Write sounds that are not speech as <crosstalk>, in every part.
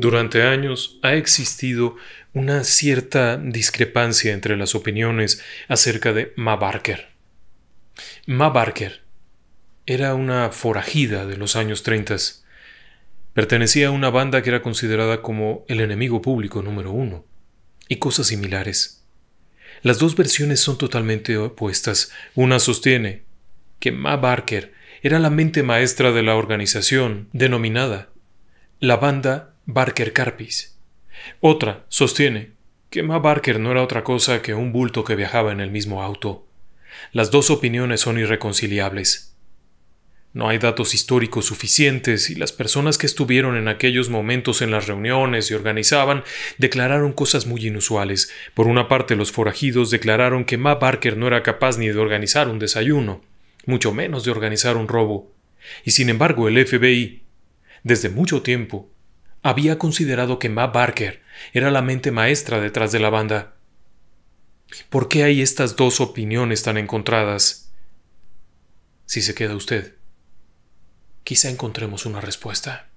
Durante años ha existido una cierta discrepancia entre las opiniones acerca de Ma Barker. Ma Barker era una forajida de los años 30. Pertenecía a una banda que era considerada como el enemigo público número uno, y cosas similares. Las dos versiones son totalmente opuestas. Una sostiene que Ma Barker era la mente maestra de la organización, denominada la banda Barker Carpis. Otra sostiene que Ma Barker no era otra cosa que un bulto que viajaba en el mismo auto. Las dos opiniones son irreconciliables. No hay datos históricos suficientes y las personas que estuvieron en aquellos momentos en las reuniones y organizaban declararon cosas muy inusuales. Por una parte, los forajidos declararon que Ma Barker no era capaz ni de organizar un desayuno, mucho menos de organizar un robo. Y sin embargo, el FBI, desde mucho tiempo, había considerado que Ma Barker era la mente maestra detrás de la banda. ¿Por qué hay estas dos opiniones tan encontradas? Si se queda usted, quizá encontremos una respuesta.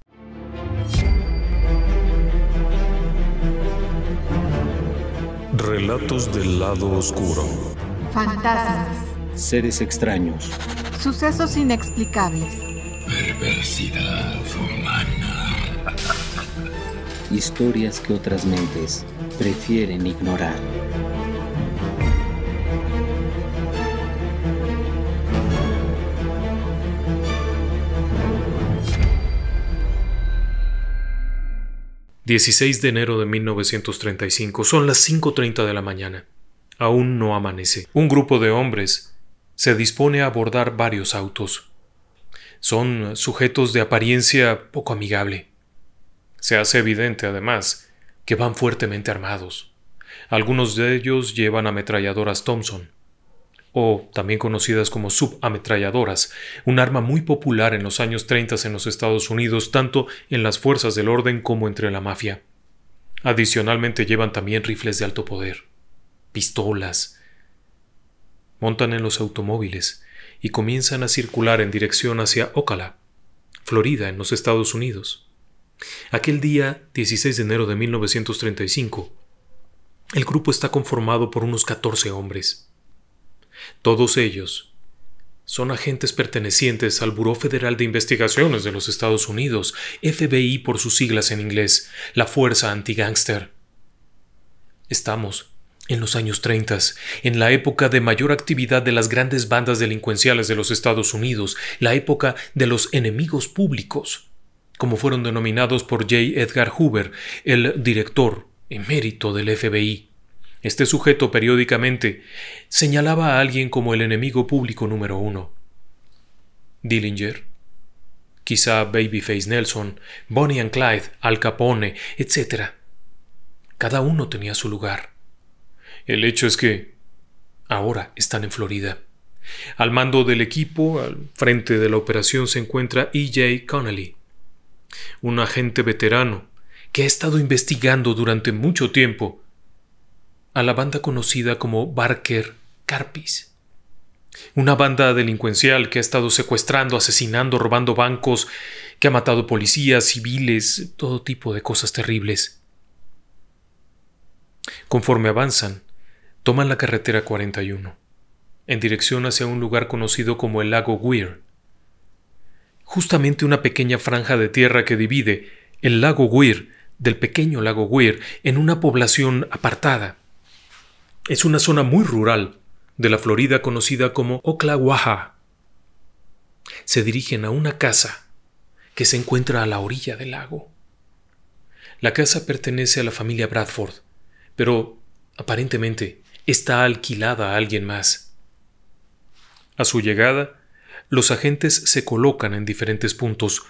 Relatos del lado oscuro. Fantasmas. Seres extraños. Sucesos inexplicables. Perversidad humana historias que otras mentes prefieren ignorar. ...16 de enero de 1935... ...son las 5.30 de la mañana... ...aún no amanece... ...un grupo de hombres... ...se dispone a abordar varios autos... ...son sujetos de apariencia poco amigable... Se hace evidente, además, que van fuertemente armados. Algunos de ellos llevan ametralladoras Thompson, o también conocidas como subametralladoras, un arma muy popular en los años 30 en los Estados Unidos, tanto en las fuerzas del orden como entre la mafia. Adicionalmente llevan también rifles de alto poder, pistolas. Montan en los automóviles y comienzan a circular en dirección hacia Ocala, Florida, en los Estados Unidos. Aquel día, 16 de enero de 1935, el grupo está conformado por unos 14 hombres. Todos ellos son agentes pertenecientes al Buró Federal de Investigaciones de los Estados Unidos, FBI por sus siglas en inglés, la Fuerza anti Estamos en los años 30, en la época de mayor actividad de las grandes bandas delincuenciales de los Estados Unidos, la época de los enemigos públicos, como fueron denominados por J. Edgar Hoover, el director emérito del FBI. Este sujeto periódicamente señalaba a alguien como el enemigo público número uno. Dillinger, quizá Babyface Nelson, Bonnie and Clyde, Al Capone, etc. Cada uno tenía su lugar. El hecho es que ahora están en Florida. Al mando del equipo, al frente de la operación se encuentra E.J. Connolly, un agente veterano que ha estado investigando durante mucho tiempo a la banda conocida como Barker Carpis. Una banda delincuencial que ha estado secuestrando, asesinando, robando bancos, que ha matado policías, civiles, todo tipo de cosas terribles. Conforme avanzan, toman la carretera 41, en dirección hacia un lugar conocido como el lago Weir, justamente una pequeña franja de tierra que divide el lago Weir del pequeño lago Weir en una población apartada. Es una zona muy rural de la Florida conocida como Oklahuaja. Se dirigen a una casa que se encuentra a la orilla del lago. La casa pertenece a la familia Bradford, pero aparentemente está alquilada a alguien más. A su llegada, los agentes se colocan en diferentes puntos.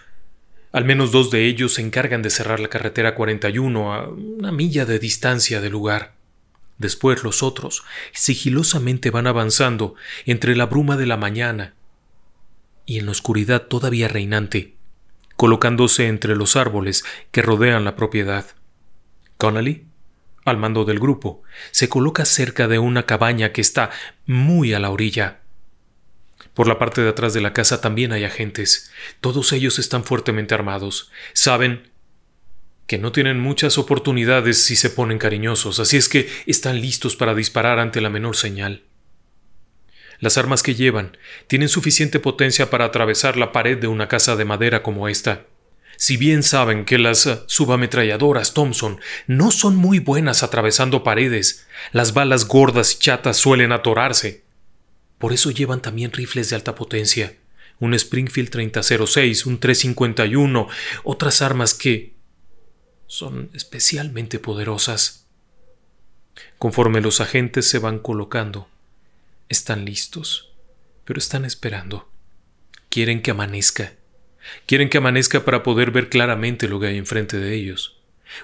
Al menos dos de ellos se encargan de cerrar la carretera 41 a una milla de distancia del lugar. Después los otros sigilosamente van avanzando entre la bruma de la mañana y en la oscuridad todavía reinante, colocándose entre los árboles que rodean la propiedad. Connolly, al mando del grupo, se coloca cerca de una cabaña que está muy a la orilla. Por la parte de atrás de la casa también hay agentes. Todos ellos están fuertemente armados. Saben que no tienen muchas oportunidades si se ponen cariñosos, así es que están listos para disparar ante la menor señal. Las armas que llevan tienen suficiente potencia para atravesar la pared de una casa de madera como esta. Si bien saben que las subametralladoras Thompson no son muy buenas atravesando paredes, las balas gordas y chatas suelen atorarse. Por eso llevan también rifles de alta potencia, un Springfield 3006, un 351, otras armas que son especialmente poderosas. Conforme los agentes se van colocando, están listos, pero están esperando. Quieren que amanezca. Quieren que amanezca para poder ver claramente lo que hay enfrente de ellos,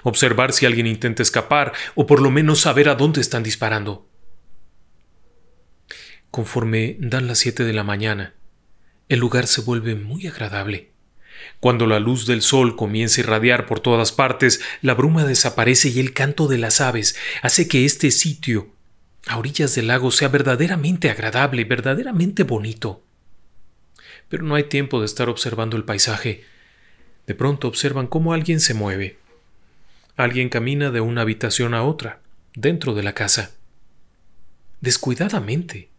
observar si alguien intenta escapar o por lo menos saber a dónde están disparando. Conforme dan las siete de la mañana, el lugar se vuelve muy agradable. Cuando la luz del sol comienza a irradiar por todas partes, la bruma desaparece y el canto de las aves hace que este sitio, a orillas del lago, sea verdaderamente agradable, y verdaderamente bonito. Pero no hay tiempo de estar observando el paisaje. De pronto observan cómo alguien se mueve. Alguien camina de una habitación a otra, dentro de la casa. Descuidadamente.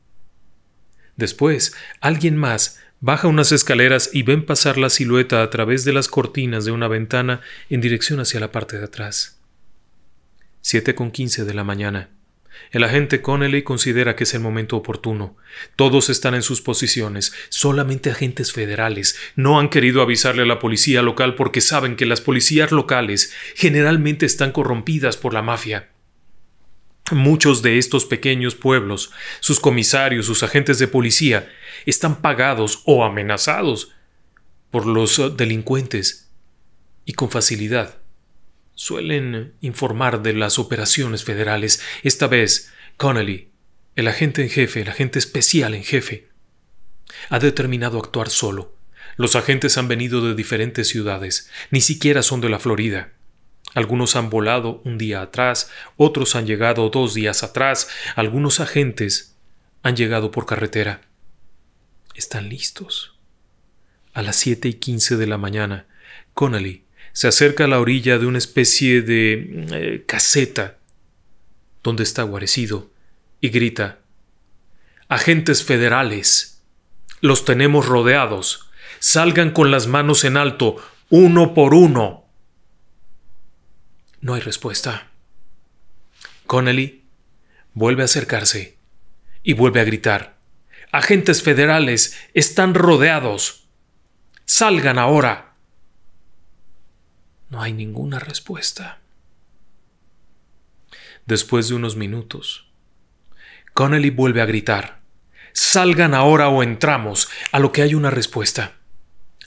Después, alguien más baja unas escaleras y ven pasar la silueta a través de las cortinas de una ventana en dirección hacia la parte de atrás. 7 con 15 de la mañana. El agente Connelly considera que es el momento oportuno. Todos están en sus posiciones, solamente agentes federales. No han querido avisarle a la policía local porque saben que las policías locales generalmente están corrompidas por la mafia. Muchos de estos pequeños pueblos, sus comisarios, sus agentes de policía, están pagados o amenazados por los eh, delincuentes y con facilidad suelen informar de las operaciones federales. Esta vez, Connolly, el agente en jefe, el agente especial en jefe, ha determinado actuar solo. Los agentes han venido de diferentes ciudades, ni siquiera son de la Florida. Algunos han volado un día atrás, otros han llegado dos días atrás, algunos agentes han llegado por carretera. Están listos. A las 7 y 15 de la mañana, Connolly se acerca a la orilla de una especie de eh, caseta donde está guarecido y grita: Agentes federales, los tenemos rodeados. Salgan con las manos en alto, uno por uno. No hay respuesta. Connelly vuelve a acercarse y vuelve a gritar. Agentes federales están rodeados. Salgan ahora. No hay ninguna respuesta. Después de unos minutos, Connelly vuelve a gritar. Salgan ahora o entramos, a lo que hay una respuesta.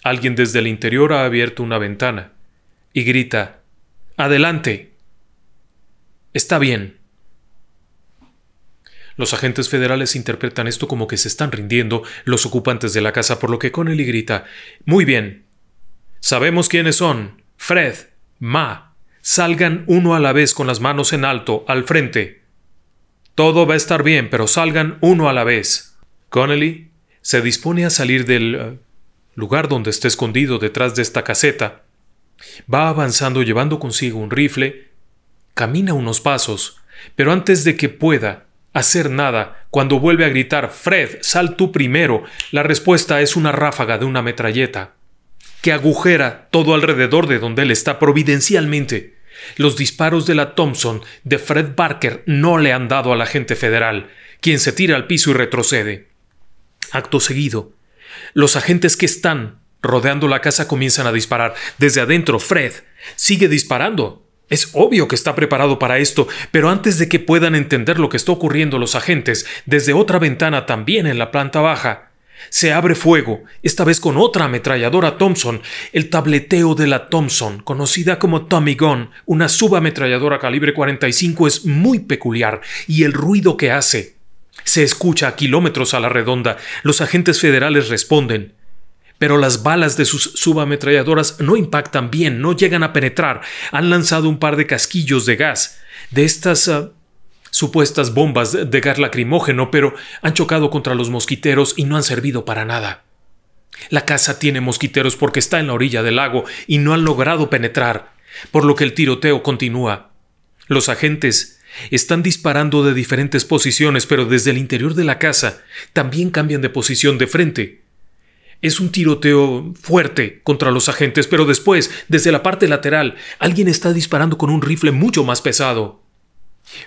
Alguien desde el interior ha abierto una ventana y grita Adelante. Está bien. Los agentes federales interpretan esto como que se están rindiendo los ocupantes de la casa, por lo que Connelly grita, Muy bien. Sabemos quiénes son. Fred, Ma. Salgan uno a la vez con las manos en alto, al frente. Todo va a estar bien, pero salgan uno a la vez. Connelly se dispone a salir del eh, lugar donde está escondido detrás de esta caseta Va avanzando llevando consigo un rifle, camina unos pasos, pero antes de que pueda hacer nada, cuando vuelve a gritar Fred, sal tú primero, la respuesta es una ráfaga de una metralleta que agujera todo alrededor de donde él está providencialmente. Los disparos de la Thompson de Fred Barker no le han dado al agente federal, quien se tira al piso y retrocede. Acto seguido, los agentes que están Rodeando la casa comienzan a disparar. Desde adentro, Fred sigue disparando. Es obvio que está preparado para esto, pero antes de que puedan entender lo que está ocurriendo los agentes, desde otra ventana también en la planta baja, se abre fuego, esta vez con otra ametralladora Thompson, el tableteo de la Thompson, conocida como Tommy Gun, una subametralladora calibre 45 es muy peculiar y el ruido que hace se escucha a kilómetros a la redonda. Los agentes federales responden pero las balas de sus subametralladoras no impactan bien, no llegan a penetrar. Han lanzado un par de casquillos de gas, de estas ah, supuestas bombas de gas lacrimógeno, pero han chocado contra los mosquiteros y no han servido para nada. La casa tiene mosquiteros porque está en la orilla del lago y no han logrado penetrar, por lo que el tiroteo continúa. Los agentes están disparando de diferentes posiciones, pero desde el interior de la casa también cambian de posición de frente es un tiroteo fuerte contra los agentes, pero después, desde la parte lateral, alguien está disparando con un rifle mucho más pesado.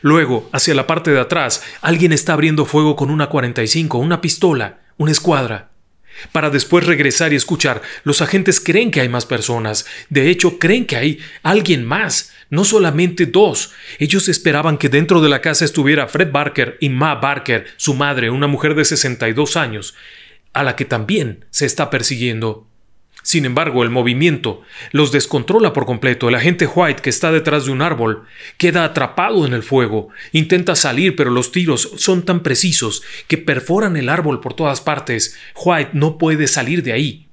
Luego, hacia la parte de atrás, alguien está abriendo fuego con una 45, una pistola, una escuadra. Para después regresar y escuchar, los agentes creen que hay más personas. De hecho, creen que hay alguien más, no solamente dos. Ellos esperaban que dentro de la casa estuviera Fred Barker y Ma Barker, su madre, una mujer de 62 años a la que también se está persiguiendo. Sin embargo, el movimiento los descontrola por completo. El agente White, que está detrás de un árbol, queda atrapado en el fuego. Intenta salir, pero los tiros son tan precisos que perforan el árbol por todas partes. White no puede salir de ahí.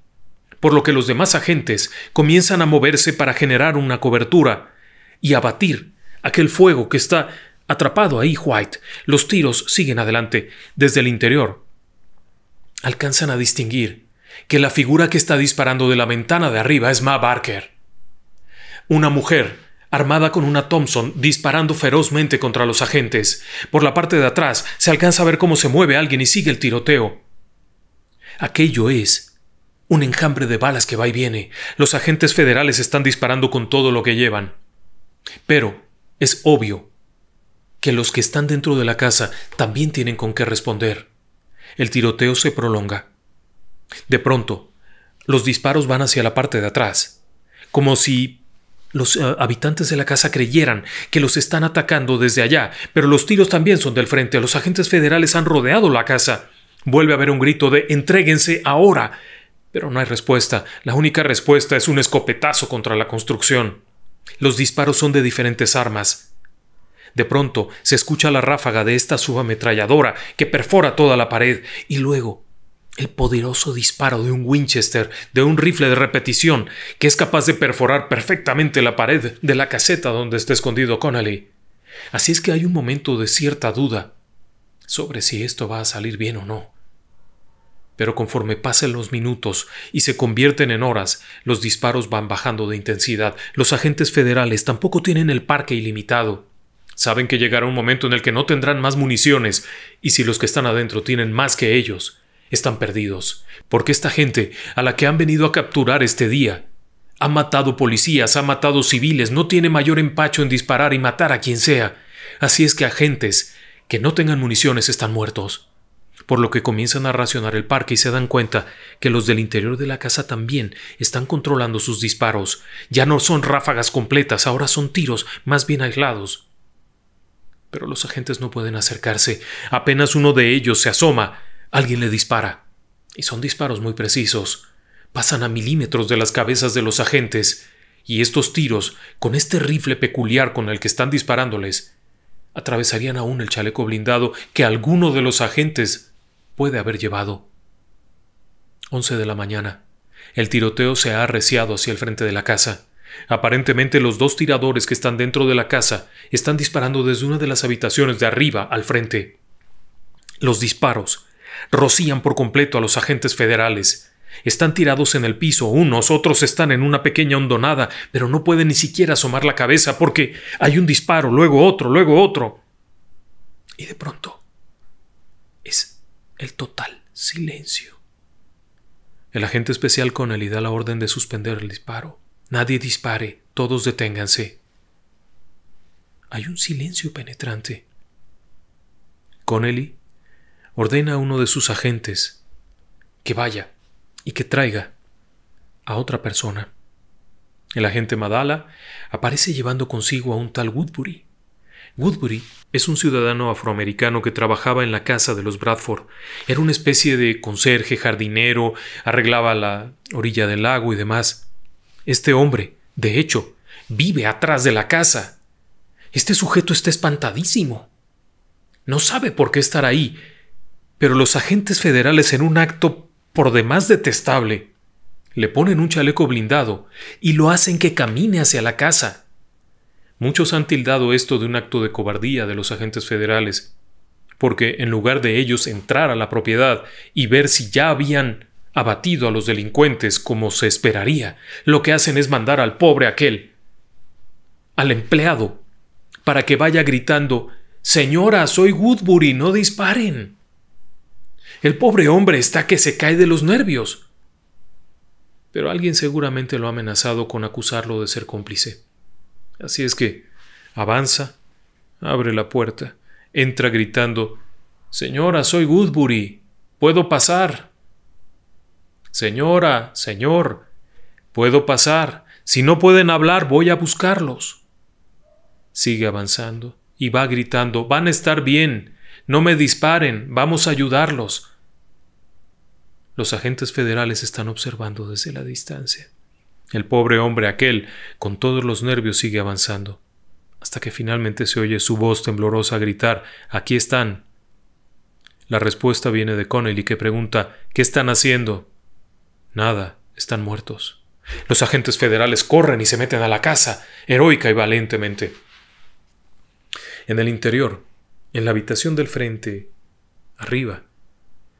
Por lo que los demás agentes comienzan a moverse para generar una cobertura y abatir aquel fuego que está atrapado ahí White. Los tiros siguen adelante desde el interior alcanzan a distinguir que la figura que está disparando de la ventana de arriba es Ma Barker. Una mujer armada con una Thompson disparando ferozmente contra los agentes. Por la parte de atrás se alcanza a ver cómo se mueve alguien y sigue el tiroteo. Aquello es un enjambre de balas que va y viene. Los agentes federales están disparando con todo lo que llevan. Pero es obvio que los que están dentro de la casa también tienen con qué responder. El tiroteo se prolonga. De pronto, los disparos van hacia la parte de atrás, como si los eh, habitantes de la casa creyeran que los están atacando desde allá, pero los tiros también son del frente. Los agentes federales han rodeado la casa. Vuelve a haber un grito de entréguense ahora. Pero no hay respuesta. La única respuesta es un escopetazo contra la construcción. Los disparos son de diferentes armas. De pronto se escucha la ráfaga de esta subametralladora que perfora toda la pared y luego el poderoso disparo de un Winchester, de un rifle de repetición, que es capaz de perforar perfectamente la pared de la caseta donde está escondido Connolly. Así es que hay un momento de cierta duda sobre si esto va a salir bien o no. Pero conforme pasan los minutos y se convierten en horas, los disparos van bajando de intensidad. Los agentes federales tampoco tienen el parque ilimitado. Saben que llegará un momento en el que no tendrán más municiones, y si los que están adentro tienen más que ellos, están perdidos, porque esta gente a la que han venido a capturar este día ha matado policías, ha matado civiles, no tiene mayor empacho en disparar y matar a quien sea. Así es que agentes que no tengan municiones están muertos. Por lo que comienzan a racionar el parque y se dan cuenta que los del interior de la casa también están controlando sus disparos. Ya no son ráfagas completas, ahora son tiros más bien aislados. Pero los agentes no pueden acercarse. Apenas uno de ellos se asoma, alguien le dispara. Y son disparos muy precisos. Pasan a milímetros de las cabezas de los agentes. Y estos tiros, con este rifle peculiar con el que están disparándoles, atravesarían aún el chaleco blindado que alguno de los agentes puede haber llevado. 11 de la mañana. El tiroteo se ha arreciado hacia el frente de la casa. Aparentemente los dos tiradores que están dentro de la casa están disparando desde una de las habitaciones de arriba al frente. Los disparos rocían por completo a los agentes federales. Están tirados en el piso unos, otros están en una pequeña hondonada, pero no pueden ni siquiera asomar la cabeza porque hay un disparo, luego otro, luego otro. Y de pronto es el total silencio. El agente especial Connelly da la orden de suspender el disparo. Nadie dispare, todos deténganse. Hay un silencio penetrante. Connelly ordena a uno de sus agentes que vaya y que traiga a otra persona. El agente Madala aparece llevando consigo a un tal Woodbury. Woodbury es un ciudadano afroamericano que trabajaba en la casa de los Bradford. Era una especie de conserje, jardinero, arreglaba la orilla del lago y demás. Este hombre, de hecho, vive atrás de la casa. Este sujeto está espantadísimo. No sabe por qué estar ahí, pero los agentes federales en un acto por demás detestable le ponen un chaleco blindado y lo hacen que camine hacia la casa. Muchos han tildado esto de un acto de cobardía de los agentes federales, porque en lugar de ellos entrar a la propiedad y ver si ya habían abatido a los delincuentes como se esperaría, lo que hacen es mandar al pobre aquel, al empleado, para que vaya gritando Señora, soy Woodbury, no disparen. El pobre hombre está que se cae de los nervios. Pero alguien seguramente lo ha amenazado con acusarlo de ser cómplice. Así es que avanza, abre la puerta, entra gritando Señora, soy Woodbury, puedo pasar. Señora, señor, puedo pasar. Si no pueden hablar, voy a buscarlos. Sigue avanzando y va gritando, van a estar bien, no me disparen, vamos a ayudarlos. Los agentes federales están observando desde la distancia. El pobre hombre aquel, con todos los nervios, sigue avanzando, hasta que finalmente se oye su voz temblorosa gritar, Aquí están. La respuesta viene de Connelly, que pregunta, ¿Qué están haciendo? Nada, están muertos. Los agentes federales corren y se meten a la casa, heroica y valentemente. En el interior, en la habitación del frente, arriba,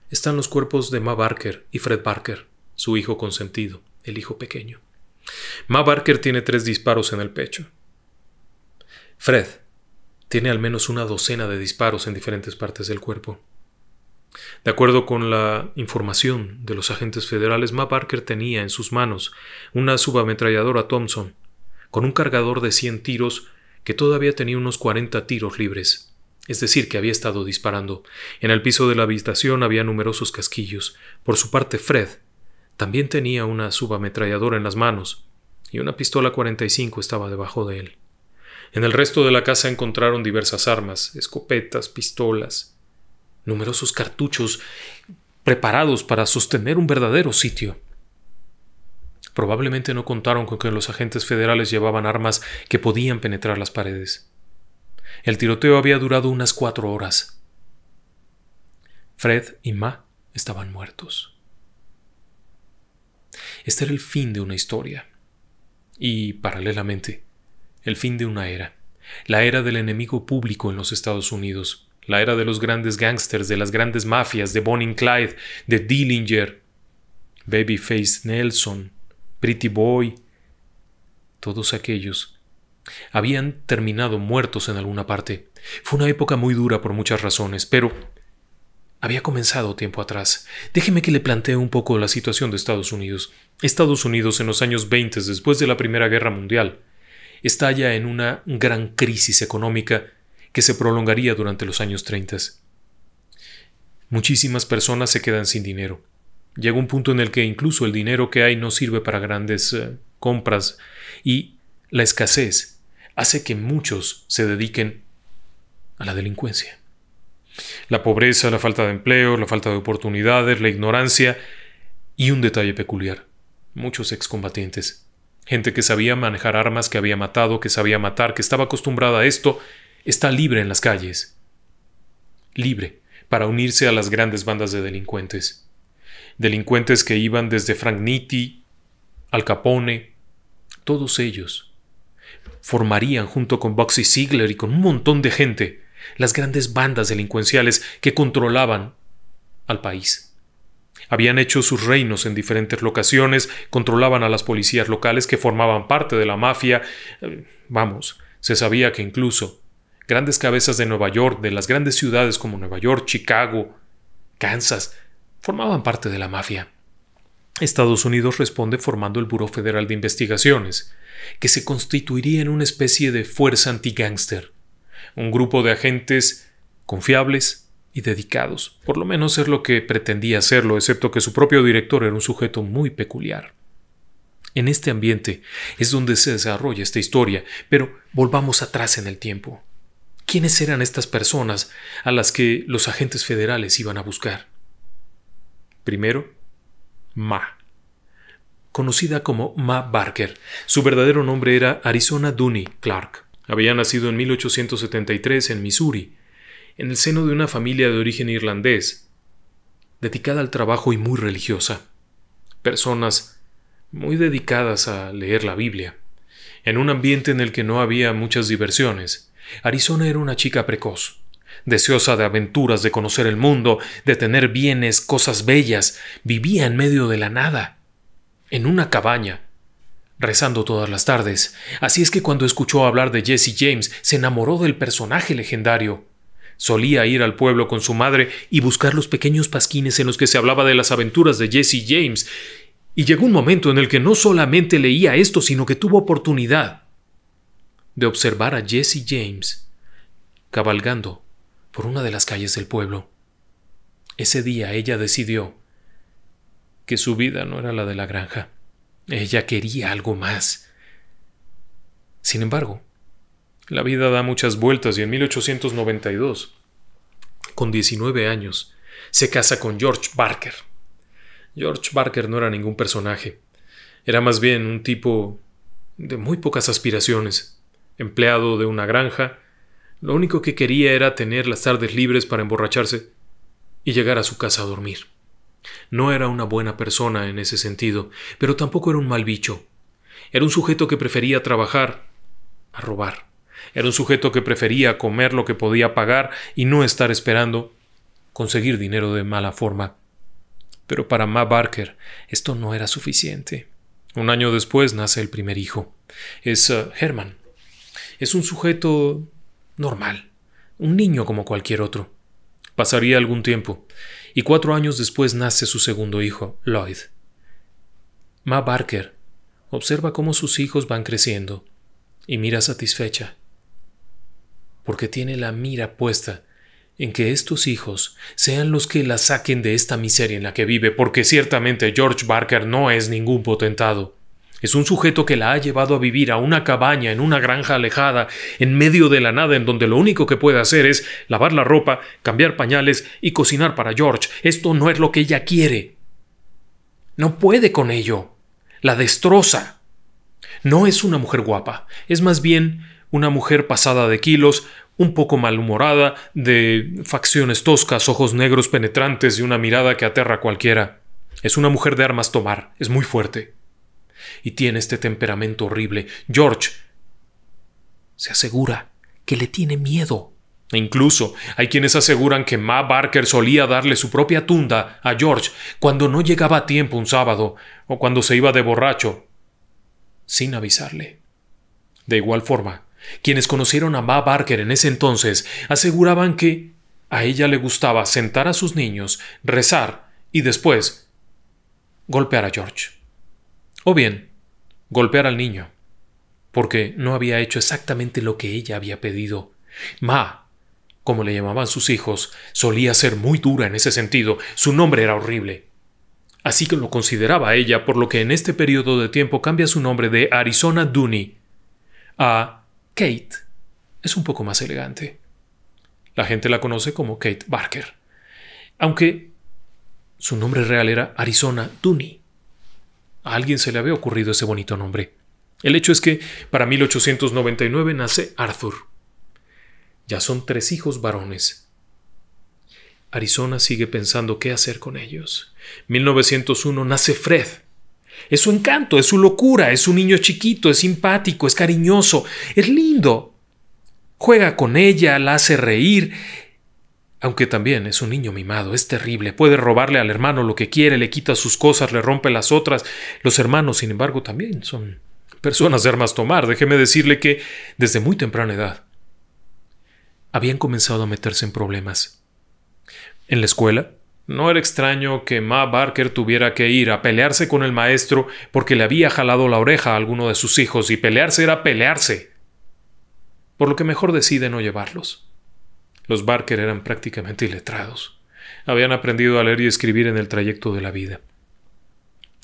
están los cuerpos de Ma Barker y Fred Barker, su hijo consentido, el hijo pequeño. Ma Barker tiene tres disparos en el pecho. Fred tiene al menos una docena de disparos en diferentes partes del cuerpo. De acuerdo con la información de los agentes federales, ma Barker tenía en sus manos una subametralladora Thompson, con un cargador de 100 tiros que todavía tenía unos 40 tiros libres, es decir, que había estado disparando. En el piso de la habitación había numerosos casquillos. Por su parte, Fred también tenía una subametralladora en las manos, y una pistola 45 estaba debajo de él. En el resto de la casa encontraron diversas armas, escopetas, pistolas, numerosos cartuchos preparados para sostener un verdadero sitio. Probablemente no contaron con que los agentes federales llevaban armas que podían penetrar las paredes. El tiroteo había durado unas cuatro horas. Fred y Ma estaban muertos. Este era el fin de una historia. Y, paralelamente, el fin de una era. La era del enemigo público en los Estados Unidos la era de los grandes gángsters, de las grandes mafias, de Bonnie Clyde, de Dillinger, Babyface Nelson, Pretty Boy, todos aquellos habían terminado muertos en alguna parte. Fue una época muy dura por muchas razones, pero había comenzado tiempo atrás. Déjeme que le plantee un poco la situación de Estados Unidos. Estados Unidos en los años 20, después de la Primera Guerra Mundial, estalla en una gran crisis económica que se prolongaría durante los años 30. Muchísimas personas se quedan sin dinero. Llega un punto en el que incluso el dinero que hay no sirve para grandes eh, compras y la escasez hace que muchos se dediquen a la delincuencia. La pobreza, la falta de empleo, la falta de oportunidades, la ignorancia y un detalle peculiar, muchos excombatientes, gente que sabía manejar armas, que había matado, que sabía matar, que estaba acostumbrada a esto está libre en las calles. Libre para unirse a las grandes bandas de delincuentes. Delincuentes que iban desde Frank Nitti, Al Capone, todos ellos. Formarían junto con Boxy Ziegler y con un montón de gente las grandes bandas delincuenciales que controlaban al país. Habían hecho sus reinos en diferentes locaciones, controlaban a las policías locales que formaban parte de la mafia. Eh, vamos, se sabía que incluso grandes cabezas de Nueva York, de las grandes ciudades como Nueva York, Chicago, Kansas, formaban parte de la mafia. Estados Unidos responde formando el Buró Federal de Investigaciones, que se constituiría en una especie de fuerza anti-gangster. un grupo de agentes confiables y dedicados, por lo menos es lo que pretendía hacerlo, excepto que su propio director era un sujeto muy peculiar. En este ambiente es donde se desarrolla esta historia, pero volvamos atrás en el tiempo. ¿Quiénes eran estas personas a las que los agentes federales iban a buscar? Primero, Ma, conocida como Ma Barker. Su verdadero nombre era Arizona Duny Clark. Había nacido en 1873 en Missouri, en el seno de una familia de origen irlandés, dedicada al trabajo y muy religiosa. Personas muy dedicadas a leer la Biblia, en un ambiente en el que no había muchas diversiones. Arizona era una chica precoz, deseosa de aventuras, de conocer el mundo, de tener bienes, cosas bellas. Vivía en medio de la nada, en una cabaña, rezando todas las tardes. Así es que cuando escuchó hablar de Jesse James, se enamoró del personaje legendario. Solía ir al pueblo con su madre y buscar los pequeños pasquines en los que se hablaba de las aventuras de Jesse James. Y llegó un momento en el que no solamente leía esto, sino que tuvo oportunidad de observar a Jesse James cabalgando por una de las calles del pueblo. Ese día ella decidió que su vida no era la de la granja. Ella quería algo más. Sin embargo, la vida da muchas vueltas y en 1892, con 19 años, se casa con George Barker. George Barker no era ningún personaje, era más bien un tipo de muy pocas aspiraciones empleado de una granja, lo único que quería era tener las tardes libres para emborracharse y llegar a su casa a dormir. No era una buena persona en ese sentido, pero tampoco era un mal bicho. Era un sujeto que prefería trabajar a robar. Era un sujeto que prefería comer lo que podía pagar y no estar esperando conseguir dinero de mala forma. Pero para Ma Barker esto no era suficiente. Un año después nace el primer hijo. Es uh, Herman, es un sujeto normal, un niño como cualquier otro. Pasaría algún tiempo, y cuatro años después nace su segundo hijo, Lloyd. Ma Barker observa cómo sus hijos van creciendo y mira satisfecha, porque tiene la mira puesta en que estos hijos sean los que la saquen de esta miseria en la que vive, porque ciertamente George Barker no es ningún potentado. Es un sujeto que la ha llevado a vivir a una cabaña en una granja alejada, en medio de la nada, en donde lo único que puede hacer es lavar la ropa, cambiar pañales y cocinar para George. Esto no es lo que ella quiere. No puede con ello. La destroza. No es una mujer guapa, es más bien una mujer pasada de kilos, un poco malhumorada, de facciones toscas, ojos negros penetrantes y una mirada que aterra a cualquiera. Es una mujer de armas tomar, es muy fuerte y tiene este temperamento horrible. George se asegura que le tiene miedo. E incluso hay quienes aseguran que Ma Barker solía darle su propia tunda a George cuando no llegaba a tiempo un sábado o cuando se iba de borracho, sin avisarle. De igual forma, quienes conocieron a Ma Barker en ese entonces aseguraban que a ella le gustaba sentar a sus niños, rezar y después golpear a George. O bien, golpear al niño, porque no había hecho exactamente lo que ella había pedido. Ma, como le llamaban sus hijos, solía ser muy dura en ese sentido, su nombre era horrible. Así que lo consideraba ella, por lo que en este periodo de tiempo cambia su nombre de Arizona Dooney a Kate. Es un poco más elegante. La gente la conoce como Kate Barker, aunque su nombre real era Arizona Dooney. A alguien se le había ocurrido ese bonito nombre. El hecho es que para 1899 nace Arthur. Ya son tres hijos varones. Arizona sigue pensando qué hacer con ellos. 1901 nace Fred. Es su encanto, es su locura, es un niño chiquito, es simpático, es cariñoso, es lindo. Juega con ella, la hace reír, aunque también es un niño mimado, es terrible, puede robarle al hermano lo que quiere, le quita sus cosas, le rompe las otras. Los hermanos, sin embargo, también son personas de armas tomar. Déjeme decirle que, desde muy temprana edad, habían comenzado a meterse en problemas. En la escuela, no era extraño que Ma Barker tuviera que ir a pelearse con el maestro porque le había jalado la oreja a alguno de sus hijos, y pelearse era pelearse. Por lo que mejor decide no llevarlos. Los Barker eran prácticamente iletrados. Habían aprendido a leer y escribir en el trayecto de la vida.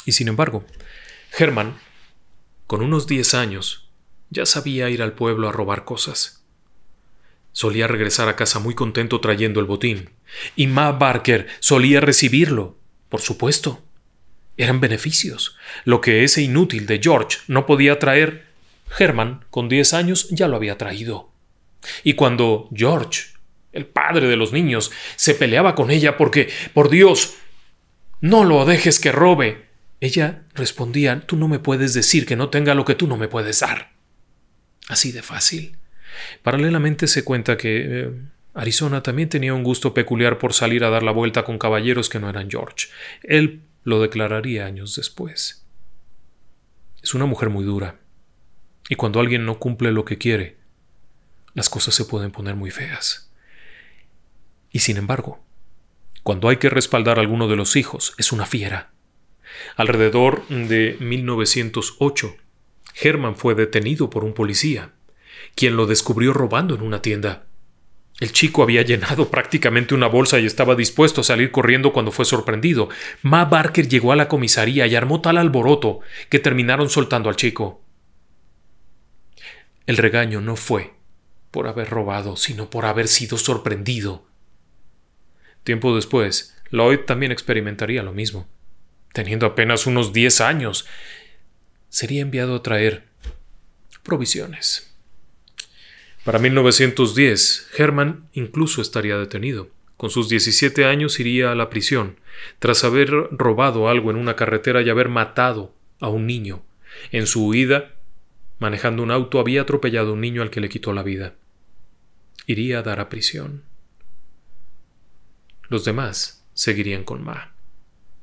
Y sin embargo, Herman, con unos 10 años, ya sabía ir al pueblo a robar cosas. Solía regresar a casa muy contento trayendo el botín. Y Ma Barker solía recibirlo, por supuesto. Eran beneficios. Lo que ese inútil de George no podía traer, Herman, con 10 años, ya lo había traído. Y cuando George el padre de los niños, se peleaba con ella porque, por Dios, no lo dejes que robe. Ella respondía, tú no me puedes decir que no tenga lo que tú no me puedes dar. Así de fácil. Paralelamente se cuenta que eh, Arizona también tenía un gusto peculiar por salir a dar la vuelta con caballeros que no eran George. Él lo declararía años después. Es una mujer muy dura. Y cuando alguien no cumple lo que quiere, las cosas se pueden poner muy feas. Y sin embargo, cuando hay que respaldar a alguno de los hijos, es una fiera. Alrededor de 1908, Herman fue detenido por un policía, quien lo descubrió robando en una tienda. El chico había llenado <laughs> prácticamente una bolsa y estaba dispuesto a salir corriendo cuando fue sorprendido. Ma Barker llegó a la comisaría y armó tal alboroto que terminaron soltando al chico. El regaño no fue por haber robado, sino por haber sido sorprendido Tiempo después, Lloyd también experimentaría lo mismo. Teniendo apenas unos 10 años, sería enviado a traer provisiones. Para 1910, Herman incluso estaría detenido. Con sus 17 años iría a la prisión, tras haber robado algo en una carretera y haber matado a un niño. En su huida, manejando un auto, había atropellado a un niño al que le quitó la vida. Iría a dar a prisión. Los demás seguirían con Ma.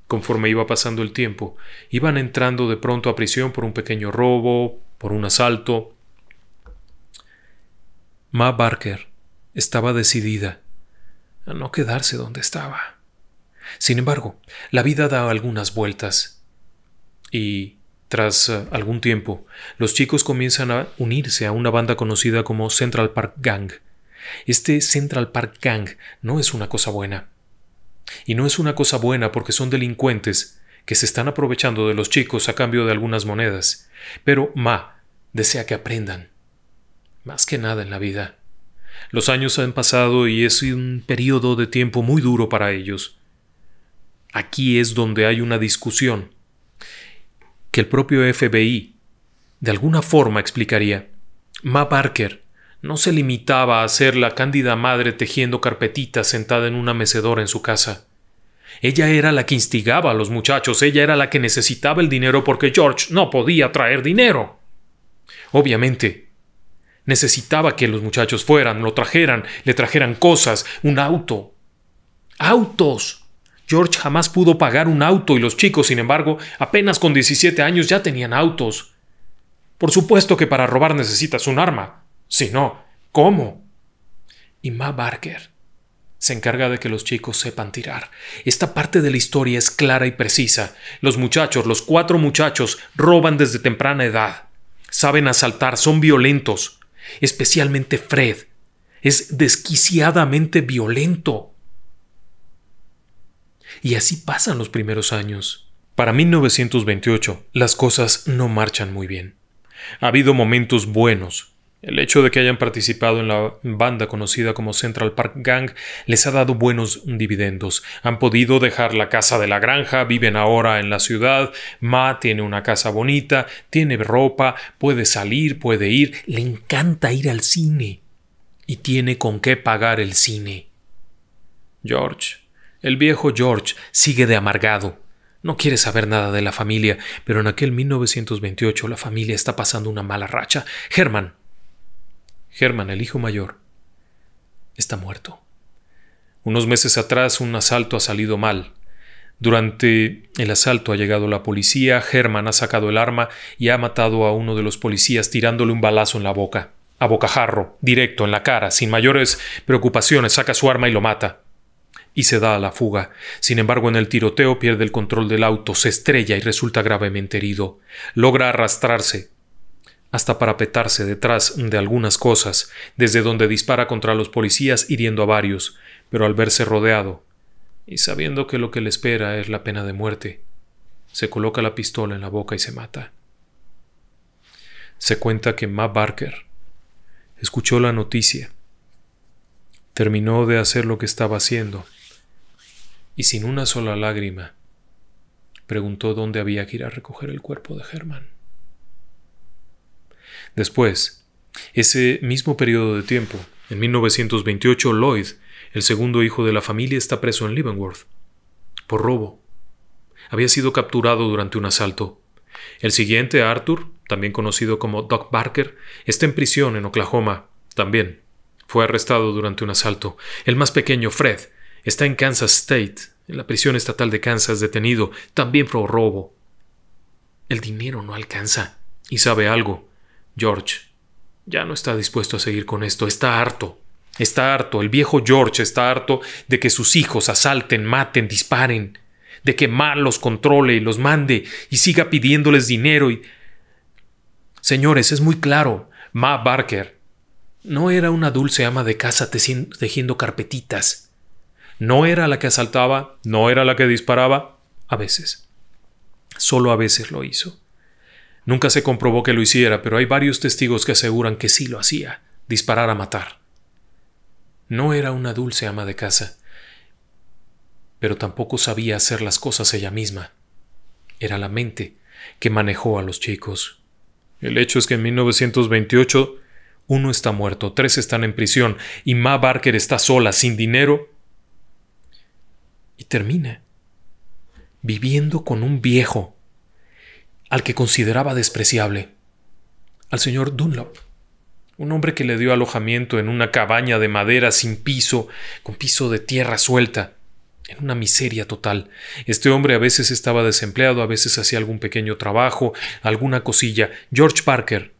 Conforme iba pasando el tiempo, iban entrando de pronto a prisión por un pequeño robo, por un asalto. Ma Barker estaba decidida a no quedarse donde estaba. Sin embargo, la vida da algunas vueltas y, tras eh, algún tiempo, los chicos comienzan a unirse a una banda conocida como Central Park Gang. Este Central Park Gang no es una cosa buena. Y no es una cosa buena porque son delincuentes que se están aprovechando de los chicos a cambio de algunas monedas. Pero Ma desea que aprendan. Más que nada en la vida. Los años han pasado y es un periodo de tiempo muy duro para ellos. Aquí es donde hay una discusión que el propio FBI de alguna forma explicaría. Ma Parker no se limitaba a ser la cándida madre tejiendo carpetitas sentada en una mecedora en su casa. Ella era la que instigaba a los muchachos, ella era la que necesitaba el dinero porque George no podía traer dinero. Obviamente, necesitaba que los muchachos fueran, lo trajeran, le trajeran cosas, un auto. ¡Autos! George jamás pudo pagar un auto y los chicos, sin embargo, apenas con 17 años ya tenían autos. Por supuesto que para robar necesitas un arma, no, cómo. Y Ma Barker se encarga de que los chicos sepan tirar. Esta parte de la historia es clara y precisa. Los muchachos, los cuatro muchachos, roban desde temprana edad. Saben asaltar, son violentos. Especialmente Fred. Es desquiciadamente violento. Y así pasan los primeros años. Para 1928, las cosas no marchan muy bien. Ha habido momentos buenos, el hecho de que hayan participado en la banda conocida como Central Park Gang les ha dado buenos dividendos. Han podido dejar la casa de la granja, viven ahora en la ciudad, Ma tiene una casa bonita, tiene ropa, puede salir, puede ir, le encanta ir al cine y tiene con qué pagar el cine. George, el viejo George, sigue de amargado. No quiere saber nada de la familia, pero en aquel 1928 la familia está pasando una mala racha. Herman, Germán, el hijo mayor, está muerto. Unos meses atrás un asalto ha salido mal. Durante el asalto ha llegado la policía, Germán ha sacado el arma y ha matado a uno de los policías tirándole un balazo en la boca, a bocajarro, directo, en la cara, sin mayores preocupaciones, saca su arma y lo mata. Y se da a la fuga. Sin embargo, en el tiroteo pierde el control del auto, se estrella y resulta gravemente herido. Logra arrastrarse, hasta para petarse detrás de algunas cosas, desde donde dispara contra los policías hiriendo a varios, pero al verse rodeado, y sabiendo que lo que le espera es la pena de muerte, se coloca la pistola en la boca y se mata. Se cuenta que Ma Barker escuchó la noticia, terminó de hacer lo que estaba haciendo, y sin una sola lágrima, preguntó dónde había que ir a recoger el cuerpo de Germán. Después, ese mismo periodo de tiempo, en 1928, Lloyd, el segundo hijo de la familia, está preso en Leavenworth por robo. Había sido capturado durante un asalto. El siguiente, Arthur, también conocido como Doc Barker, está en prisión en Oklahoma, también. Fue arrestado durante un asalto. El más pequeño, Fred, está en Kansas State, en la prisión estatal de Kansas, detenido, también por robo. El dinero no alcanza. Y sabe algo, George ya no está dispuesto a seguir con esto, está harto. Está harto, el viejo George está harto de que sus hijos asalten, maten, disparen, de que ma los controle y los mande y siga pidiéndoles dinero y... Señores, es muy claro, Ma Barker no era una dulce ama de casa tejiendo carpetitas. No era la que asaltaba, no era la que disparaba, a veces. Solo a veces lo hizo. Nunca se comprobó que lo hiciera, pero hay varios testigos que aseguran que sí lo hacía, disparar a matar. No era una dulce ama de casa, pero tampoco sabía hacer las cosas ella misma. Era la mente que manejó a los chicos. El hecho es que en 1928 uno está muerto, tres están en prisión y Ma Barker está sola, sin dinero. Y termina viviendo con un viejo al que consideraba despreciable, al señor Dunlop, un hombre que le dio alojamiento en una cabaña de madera sin piso, con piso de tierra suelta, en una miseria total. Este hombre a veces estaba desempleado, a veces hacía algún pequeño trabajo, alguna cosilla. George Parker,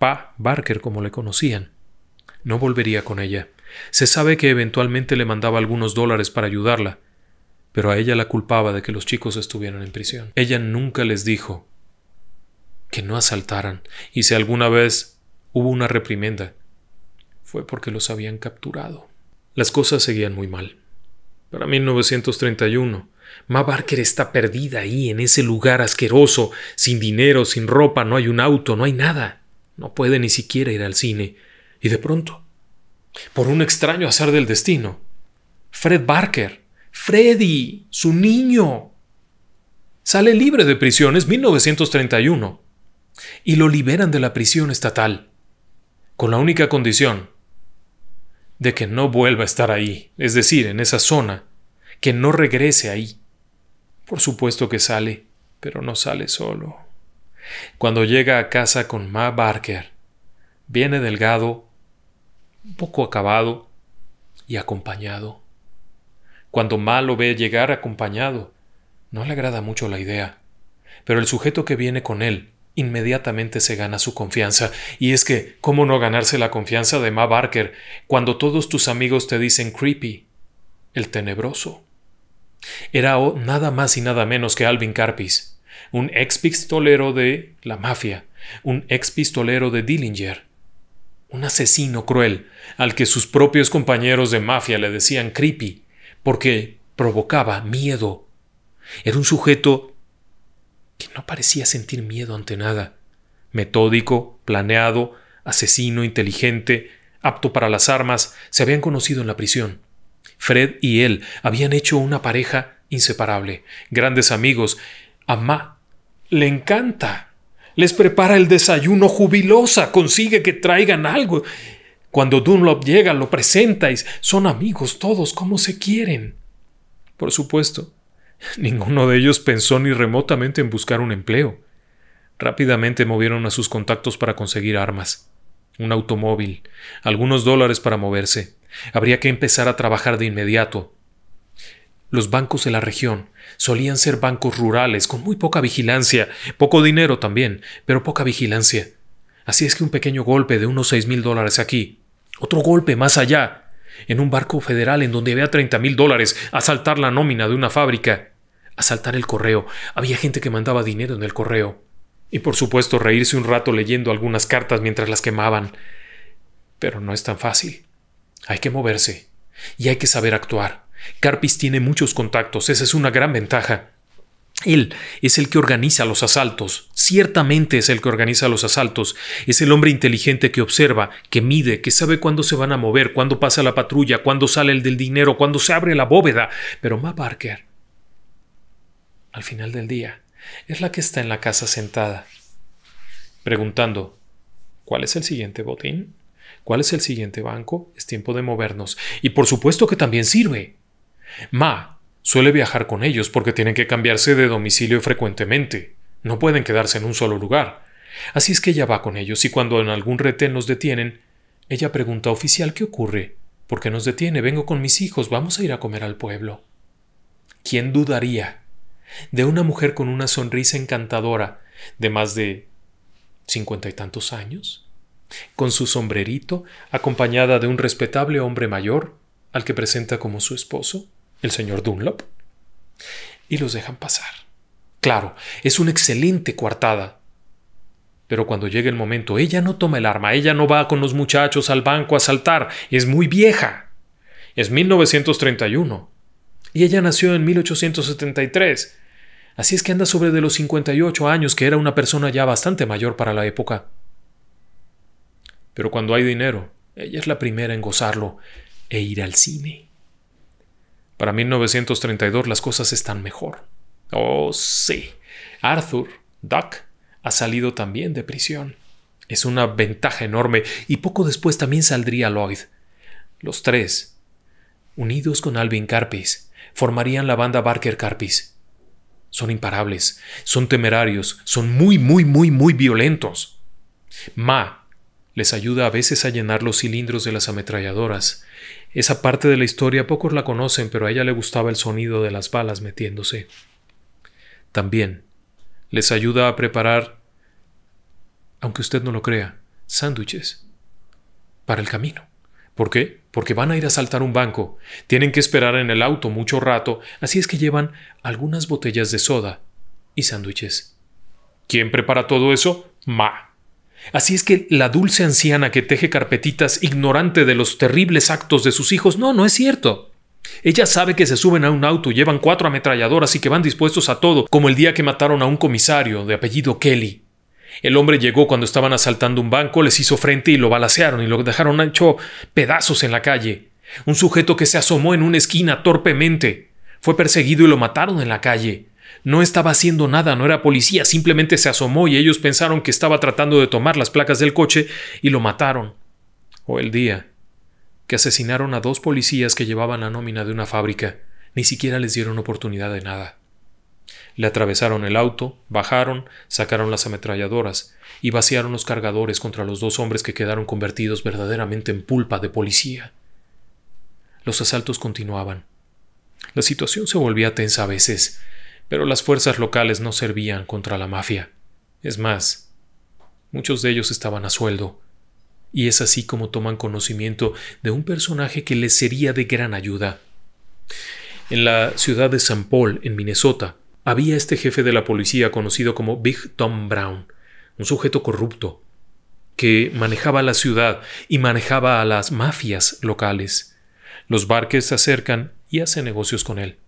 Pa Barker como le conocían, no volvería con ella. Se sabe que eventualmente le mandaba algunos dólares para ayudarla, pero a ella la culpaba de que los chicos estuvieran en prisión. Ella nunca les dijo que no asaltaran, y si alguna vez hubo una reprimenda, fue porque los habían capturado. Las cosas seguían muy mal. Para 1931, Ma Barker está perdida ahí, en ese lugar asqueroso, sin dinero, sin ropa, no hay un auto, no hay nada. No puede ni siquiera ir al cine. Y de pronto, por un extraño azar del destino, Fred Barker, Freddy, su niño, sale libre de prisión, es 1931 y lo liberan de la prisión estatal, con la única condición de que no vuelva a estar ahí, es decir, en esa zona, que no regrese ahí. Por supuesto que sale, pero no sale solo. Cuando llega a casa con Ma Barker, viene delgado, un poco acabado y acompañado. Cuando Ma lo ve llegar acompañado, no le agrada mucho la idea, pero el sujeto que viene con él inmediatamente se gana su confianza. Y es que, ¿cómo no ganarse la confianza de Ma Barker cuando todos tus amigos te dicen creepy, el tenebroso? Era nada más y nada menos que Alvin Carpis, un ex pistolero de la mafia, un ex pistolero de Dillinger, un asesino cruel al que sus propios compañeros de mafia le decían creepy porque provocaba miedo. Era un sujeto no parecía sentir miedo ante nada. Metódico, planeado, asesino, inteligente, apto para las armas, se habían conocido en la prisión. Fred y él habían hecho una pareja inseparable, grandes amigos. Amá le encanta. Les prepara el desayuno jubilosa, consigue que traigan algo. Cuando Dunlop llega, lo presentáis. Son amigos todos, como se quieren. Por supuesto, <laughs> Ninguno de ellos pensó ni remotamente en buscar un empleo. Rápidamente movieron a sus contactos para conseguir armas, un automóvil, algunos dólares para moverse. Habría que empezar a trabajar de inmediato. Los bancos de la región solían ser bancos rurales, con muy poca vigilancia, poco dinero también, pero poca vigilancia. Así es que un pequeño golpe de unos seis mil dólares aquí, otro golpe más allá, en un barco federal en donde había treinta mil dólares, asaltar la nómina de una fábrica asaltar el correo. Había gente que mandaba dinero en el correo. Y por supuesto reírse un rato leyendo algunas cartas mientras las quemaban. Pero no es tan fácil. Hay que moverse. Y hay que saber actuar. Carpis tiene muchos contactos, esa es una gran ventaja. Él es el que organiza los asaltos, ciertamente es el que organiza los asaltos, es el hombre inteligente que observa, que mide, que sabe cuándo se van a mover, cuándo pasa la patrulla, cuándo sale el del dinero, cuándo se abre la bóveda, pero Ma Barker al final del día, es la que está en la casa sentada, preguntando, ¿cuál es el siguiente botín? ¿Cuál es el siguiente banco? Es tiempo de movernos. Y por supuesto que también sirve. Ma suele viajar con ellos porque tienen que cambiarse de domicilio frecuentemente. No pueden quedarse en un solo lugar. Así es que ella va con ellos y cuando en algún retén nos detienen, ella pregunta, oficial, ¿qué ocurre? ¿Por qué nos detiene? Vengo con mis hijos, vamos a ir a comer al pueblo. ¿Quién dudaría de una mujer con una sonrisa encantadora de más de cincuenta y tantos años, con su sombrerito, acompañada de un respetable hombre mayor, al que presenta como su esposo, el señor Dunlop, y los dejan pasar. Claro, es una excelente coartada. Pero cuando llega el momento, ella no toma el arma, ella no va con los muchachos al banco a saltar, es muy vieja. Es 1931. Y ella nació en 1873 así es que anda sobre de los 58 años, que era una persona ya bastante mayor para la época. Pero cuando hay dinero, ella es la primera en gozarlo e ir al cine. Para 1932 las cosas están mejor. Oh, sí. Arthur, Duck, ha salido también de prisión. Es una ventaja enorme y poco después también saldría Lloyd. Los tres, unidos con Alvin Carpis, formarían la banda Barker Carpis son imparables, son temerarios, son muy, muy, muy, muy violentos. Ma les ayuda a veces a llenar los cilindros de las ametralladoras. Esa parte de la historia pocos la conocen, pero a ella le gustaba el sonido de las balas metiéndose. También les ayuda a preparar, aunque usted no lo crea, sándwiches para el camino. ¿Por qué? Porque van a ir a saltar un banco. Tienen que esperar en el auto mucho rato, así es que llevan algunas botellas de soda y sándwiches. ¿Quién prepara todo eso? Ma. Así es que la dulce anciana que teje carpetitas, ignorante de los terribles actos de sus hijos, no, no es cierto. Ella sabe que se suben a un auto, llevan cuatro ametralladoras y que van dispuestos a todo, como el día que mataron a un comisario de apellido Kelly. El hombre llegó cuando estaban asaltando un banco, les hizo frente y lo balacearon y lo dejaron ancho pedazos en la calle. Un sujeto que se asomó en una esquina torpemente. Fue perseguido y lo mataron en la calle. No estaba haciendo nada, no era policía, simplemente se asomó y ellos pensaron que estaba tratando de tomar las placas del coche y lo mataron. O el día que asesinaron a dos policías que llevaban la nómina de una fábrica, ni siquiera les dieron oportunidad de nada. Le atravesaron el auto, bajaron, sacaron las ametralladoras y vaciaron los cargadores contra los dos hombres que quedaron convertidos verdaderamente en pulpa de policía. Los asaltos continuaban. La situación se volvía tensa a veces, pero las fuerzas locales no servían contra la mafia. Es más, muchos de ellos estaban a sueldo, y es así como toman conocimiento de un personaje que les sería de gran ayuda. En la ciudad de San Paul, en Minnesota, había este jefe de la policía conocido como Big Tom Brown, un sujeto corrupto, que manejaba la ciudad y manejaba a las mafias locales. Los barques se acercan y hacen negocios con él.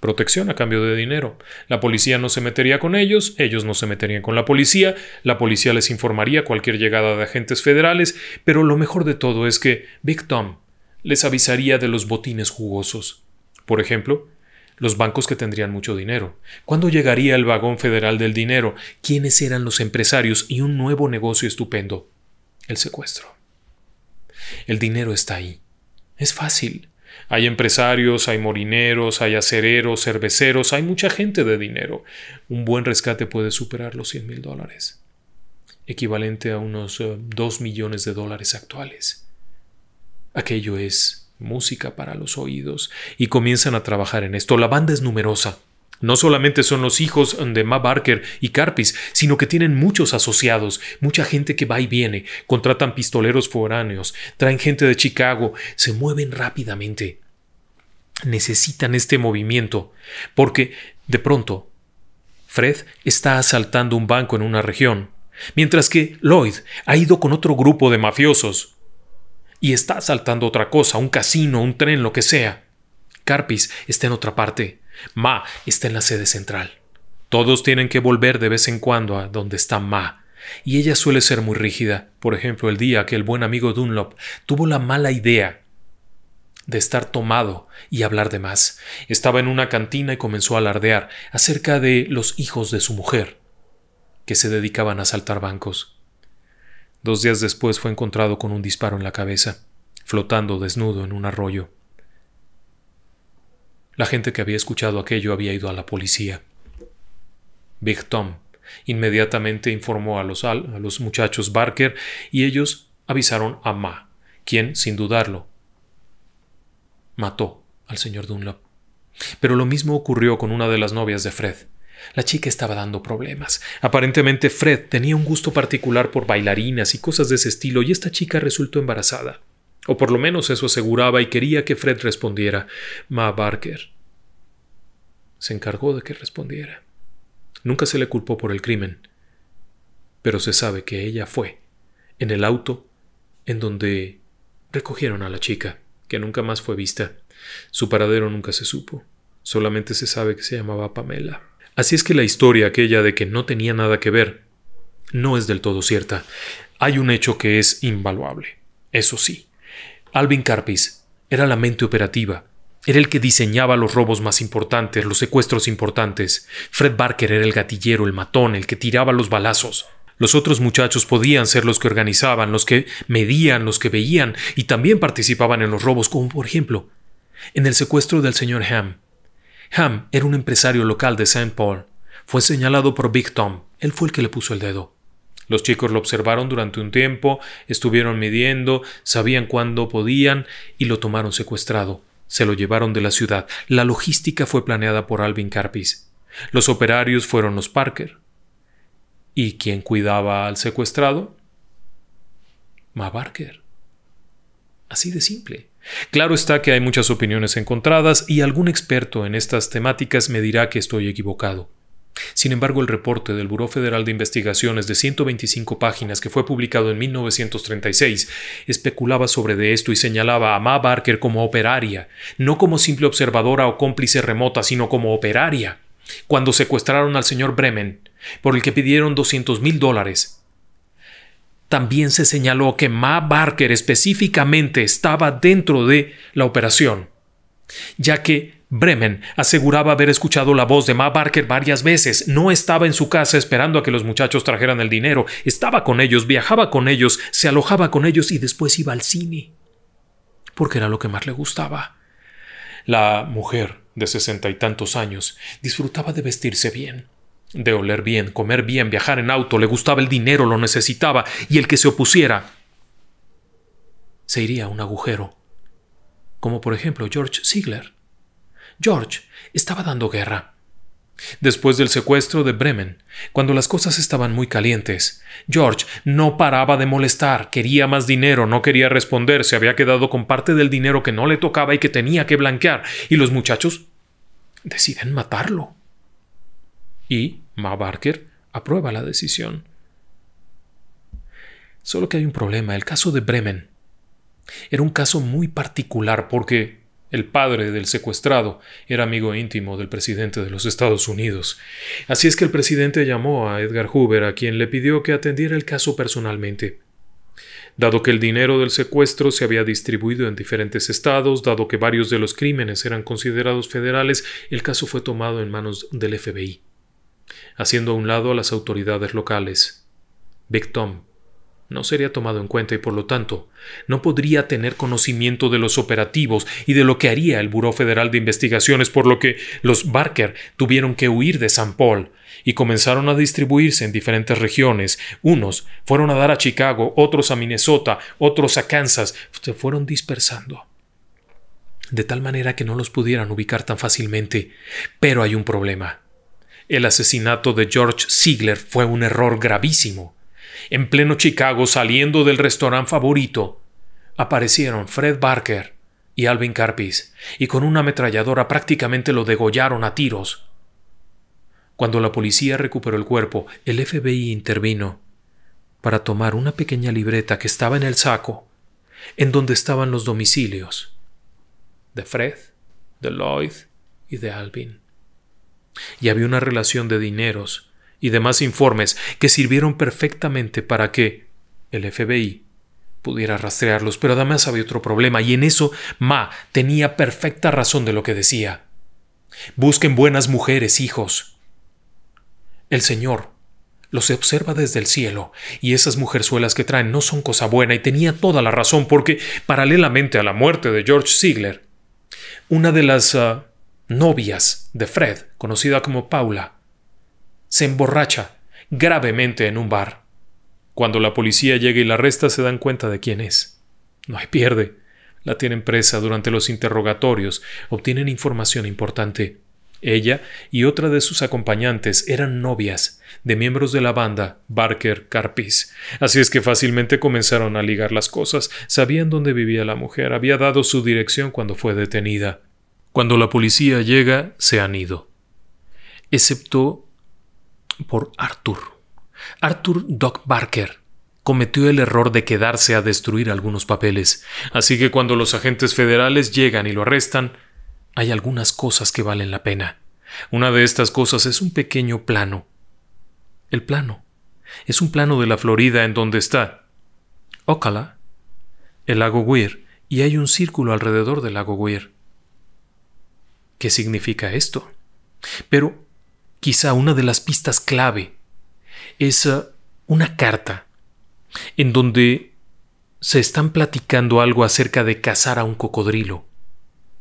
Protección a cambio de dinero. La policía no se metería con ellos, ellos no se meterían con la policía, la policía les informaría cualquier llegada de agentes federales, pero lo mejor de todo es que Big Tom les avisaría de los botines jugosos. Por ejemplo, los bancos que tendrían mucho dinero, cuándo llegaría el vagón federal del dinero, quiénes eran los empresarios y un nuevo negocio estupendo, el secuestro. El dinero está ahí. Es fácil. Hay empresarios, hay morineros, hay acereros, cerveceros, hay mucha gente de dinero. Un buen rescate puede superar los 100 mil dólares, equivalente a unos 2 eh, millones de dólares actuales. Aquello es música para los oídos, y comienzan a trabajar en esto. La banda es numerosa. No solamente son los hijos de Ma Barker y Carpis, sino que tienen muchos asociados, mucha gente que va y viene, contratan pistoleros foráneos, traen gente de Chicago, se mueven rápidamente. Necesitan este movimiento, porque de pronto Fred está asaltando un banco en una región, mientras que Lloyd ha ido con otro grupo de mafiosos y está saltando otra cosa, un casino, un tren, lo que sea. Carpis está en otra parte. Ma está en la sede central. Todos tienen que volver de vez en cuando a donde está Ma. Y ella suele ser muy rígida. Por ejemplo, el día que el buen amigo Dunlop tuvo la mala idea de estar tomado y hablar de más. Estaba en una cantina y comenzó a alardear acerca de los hijos de su mujer, que se dedicaban a saltar bancos. Dos días después fue encontrado con un disparo en la cabeza, flotando desnudo en un arroyo. La gente que había escuchado aquello había ido a la policía. Big Tom inmediatamente informó a los, a los muchachos Barker y ellos avisaron a Ma, quien, sin dudarlo, mató al señor Dunlop. Pero lo mismo ocurrió con una de las novias de Fred, la chica estaba dando problemas. Aparentemente Fred tenía un gusto particular por bailarinas y cosas de ese estilo y esta chica resultó embarazada. O por lo menos eso aseguraba y quería que Fred respondiera. Ma Barker se encargó de que respondiera. Nunca se le culpó por el crimen, pero se sabe que ella fue, en el auto, en donde recogieron a la chica, que nunca más fue vista. Su paradero nunca se supo, solamente se sabe que se llamaba Pamela. Así es que la historia aquella de que no tenía nada que ver no es del todo cierta. Hay un hecho que es invaluable. Eso sí, Alvin Carpis era la mente operativa, era el que diseñaba los robos más importantes, los secuestros importantes. Fred Barker era el gatillero, el matón, el que tiraba los balazos. Los otros muchachos podían ser los que organizaban, los que medían, los que veían y también participaban en los robos, como por ejemplo en el secuestro del señor Ham. Ham era un empresario local de St. Paul. Fue señalado por Big Tom. Él fue el que le puso el dedo. Los chicos lo observaron durante un tiempo, estuvieron midiendo, sabían cuándo podían y lo tomaron secuestrado. Se lo llevaron de la ciudad. La logística fue planeada por Alvin Carpis. Los operarios fueron los Parker. ¿Y quién cuidaba al secuestrado? Ma Barker. Así de simple. Claro está que hay muchas opiniones encontradas y algún experto en estas temáticas me dirá que estoy equivocado. Sin embargo, el reporte del Buró Federal de Investigaciones de 125 páginas que fue publicado en 1936 especulaba sobre de esto y señalaba a Ma Barker como operaria, no como simple observadora o cómplice remota, sino como operaria, cuando secuestraron al señor Bremen, por el que pidieron 200 mil dólares. También se señaló que Ma Barker específicamente estaba dentro de la operación, ya que Bremen aseguraba haber escuchado la voz de Ma Barker varias veces. No estaba en su casa esperando a que los muchachos trajeran el dinero. Estaba con ellos, viajaba con ellos, se alojaba con ellos y después iba al cine. Porque era lo que más le gustaba. La mujer de sesenta y tantos años disfrutaba de vestirse bien, de oler bien, comer bien, viajar en auto, le gustaba el dinero, lo necesitaba, y el que se opusiera se iría a un agujero, como por ejemplo George Ziegler. George estaba dando guerra. Después del secuestro de Bremen, cuando las cosas estaban muy calientes, George no paraba de molestar, quería más dinero, no quería responder, se había quedado con parte del dinero que no le tocaba y que tenía que blanquear, y los muchachos deciden matarlo. Y Ma Barker aprueba la decisión. Solo que hay un problema. El caso de Bremen era un caso muy particular porque el padre del secuestrado era amigo íntimo del presidente de los Estados Unidos. Así es que el presidente llamó a Edgar Hoover, a quien le pidió que atendiera el caso personalmente. Dado que el dinero del secuestro se había distribuido en diferentes estados, dado que varios de los crímenes eran considerados federales, el caso fue tomado en manos del FBI haciendo a un lado a las autoridades locales. Big Tom no sería tomado en cuenta y por lo tanto no podría tener conocimiento de los operativos y de lo que haría el Buró Federal de Investigaciones, por lo que los Barker tuvieron que huir de San Paul y comenzaron a distribuirse en diferentes regiones. Unos fueron a dar a Chicago, otros a Minnesota, otros a Kansas. Se fueron dispersando. De tal manera que no los pudieran ubicar tan fácilmente. Pero hay un problema. El asesinato de George Ziegler fue un error gravísimo. En pleno Chicago, saliendo del restaurante favorito, aparecieron Fred Barker y Alvin Carpis, y con una ametralladora prácticamente lo degollaron a tiros. Cuando la policía recuperó el cuerpo, el FBI intervino para tomar una pequeña libreta que estaba en el saco, en donde estaban los domicilios de Fred, de Lloyd y de Alvin y había una relación de dineros y demás informes que sirvieron perfectamente para que el FBI pudiera rastrearlos, pero además había otro problema y en eso Ma tenía perfecta razón de lo que decía. Busquen buenas mujeres, hijos. El Señor los observa desde el cielo, y esas mujerzuelas que traen no son cosa buena, y tenía toda la razón, porque, paralelamente a la muerte de George Ziegler, una de las ah, novias de Fred, conocida como Paula, se emborracha gravemente en un bar. Cuando la policía llega y la arresta se dan cuenta de quién es. No hay pierde. La tienen presa durante los interrogatorios, obtienen información importante. Ella y otra de sus acompañantes eran novias de miembros de la banda Barker Carpis. Así es que fácilmente comenzaron a ligar las cosas. Sabían dónde vivía la mujer, había dado su dirección cuando fue detenida. Cuando la policía llega, se han ido. Excepto por Arthur. Arthur Doc Barker cometió el error de quedarse a destruir algunos papeles, así que cuando los agentes federales llegan y lo arrestan, hay algunas cosas que valen la pena. Una de estas cosas es un pequeño plano. El plano. Es un plano de la Florida en donde está Ocala, el lago Weir, y hay un círculo alrededor del lago Weir. ¿Qué significa esto? Pero quizá una de las pistas clave es eh, una carta en donde se están platicando algo acerca de cazar a un cocodrilo,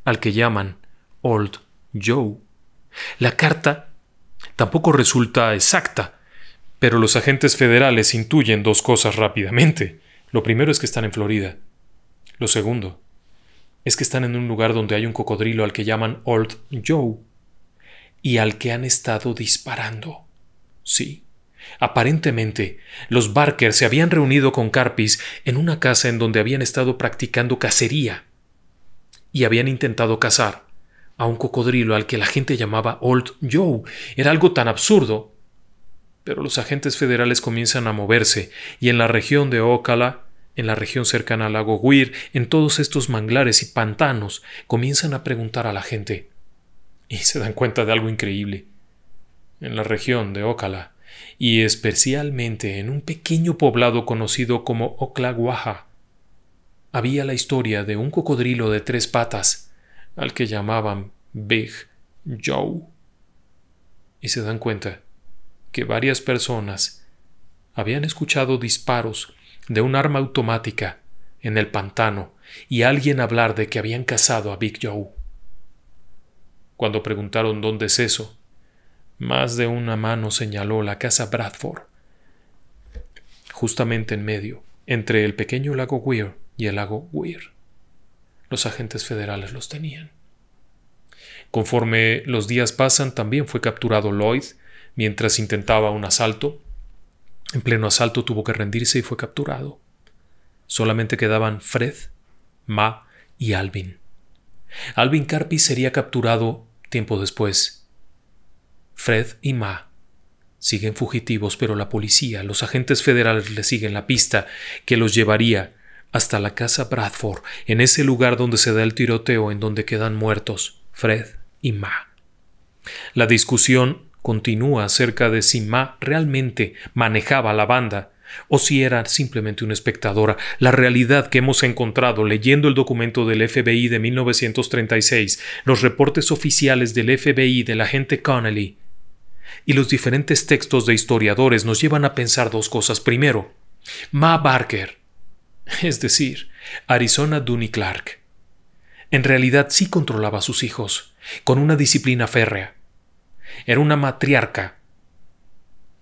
al que llaman Old Joe. La carta tampoco resulta exacta, pero los agentes federales intuyen dos cosas rápidamente. Lo primero es que están en Florida. Lo segundo es que están en un lugar donde hay un cocodrilo al que llaman Old Joe y al que han estado disparando. Sí. Aparentemente, los Barker se habían reunido con Carpis en una casa en donde habían estado practicando cacería y habían intentado cazar a un cocodrilo al que la gente llamaba Old Joe. Era algo tan absurdo. Pero los agentes federales comienzan a moverse y en la región de Ocala en la región cercana al lago Huir, en todos estos manglares y pantanos, comienzan a preguntar a la gente. Y se dan cuenta de algo increíble. En la región de Ocala, y especialmente en un pequeño poblado conocido como Oclaguaja, había la historia de un cocodrilo de tres patas, al que llamaban Big Joe. Y se dan cuenta que varias personas habían escuchado disparos de un arma automática en el pantano y alguien hablar de que habían cazado a Big Joe. Cuando preguntaron dónde es eso, más de una mano señaló la casa Bradford, justamente en medio, entre el pequeño lago Weir y el lago Weir. Los agentes federales los tenían. Conforme los días pasan, también fue capturado Lloyd mientras intentaba un asalto en pleno asalto tuvo que rendirse y fue capturado. Solamente quedaban Fred, Ma y Alvin. Alvin Carpi sería capturado tiempo después. Fred y Ma siguen fugitivos, pero la policía, los agentes federales le siguen la pista que los llevaría hasta la casa Bradford, en ese lugar donde se da el tiroteo en donde quedan muertos Fred y Ma. La discusión continúa acerca de si Ma realmente manejaba la banda o si era simplemente una espectadora. La realidad que hemos encontrado leyendo el documento del FBI de 1936, los reportes oficiales del FBI del agente Connelly y los diferentes textos de historiadores nos llevan a pensar dos cosas. Primero, Ma Barker, es decir, Arizona Dooney Clark, en realidad sí controlaba a sus hijos, con una disciplina férrea. Era una matriarca